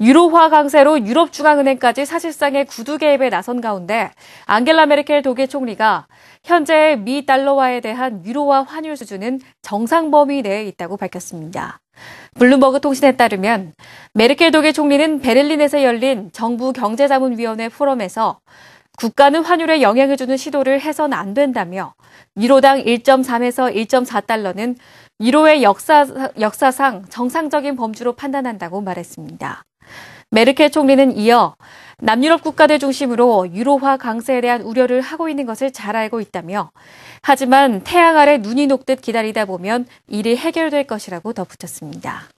유로화 강세로 유럽중앙은행까지 사실상의 구두 개입에 나선 가운데 앙겔라 메르켈 독일 총리가 현재 미 달러화에 대한 유로화 환율 수준은 정상 범위 내에 있다고 밝혔습니다. 블룸버그 통신에 따르면 메르켈 독일 총리는 베를린에서 열린 정부 경제자문위원회 포럼에서 국가는 환율에 영향을 주는 시도를 해선 안 된다며 유로당 1.3에서 1.4달러는 유로의 역사, 역사상 정상적인 범주로 판단한다고 말했습니다. 메르켈 총리는 이어 남유럽 국가들 중심으로 유로화 강세에 대한 우려를 하고 있는 것을 잘 알고 있다며 하지만 태양 아래 눈이 녹듯 기다리다 보면 일이 해결될 것이라고 덧붙였습니다.